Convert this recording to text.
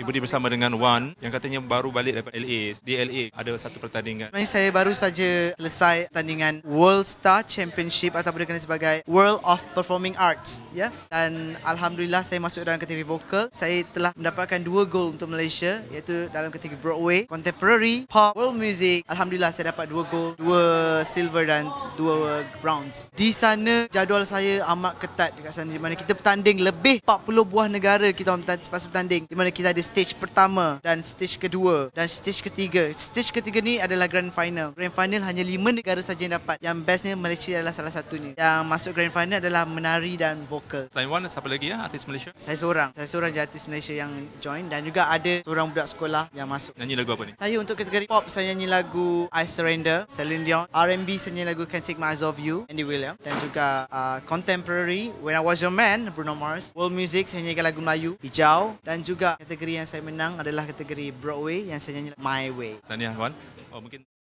Ibu di bersama dengan Wan yang katanya baru balik dari LA. Di LA ada satu pertandingan. Saya baru saja selesai pertandingan World Star Championship atau boleh dikenali sebagai World of Performing Arts. ya. Dan Alhamdulillah saya masuk dalam kategori vokal. Saya telah mendapatkan dua gol untuk Malaysia iaitu dalam kategori Broadway, Contemporary, Pop, World Music. Alhamdulillah saya dapat dua gol, dua silver dan dua bronze. Di sana jadual saya amat ketat di sana di mana kita bertanding lebih 40 buah negara kita bertanding di mana kita ada stage pertama dan stage kedua dan stage ketiga. Stage ketiga ni adalah grand final. Grand final hanya lima negara saja yang dapat. Yang bestnya Malaysia adalah salah satu ni. Yang masuk grand final adalah menari dan vokal. Selain Wan, siapa lagi ya artis Malaysia? Saya seorang. Saya seorang je artis Malaysia yang join dan juga ada seorang budak sekolah yang masuk. Nyanyi lagu apa ni? Saya untuk kategori pop, saya nyanyi lagu I Surrender, Celine Dion. R&B, saya nyanyi lagu Can't Take My Eyes Off You, Andy William. Dan juga uh, contemporary, When I Was Your Man, Bruno Mars. World Music, saya nyanyi lagu Melayu, Hijau. Dan juga kategori yang saya menang adalah kategori Broadway yang saya nyanyi My Way. Tahniah kawan. Oh mungkin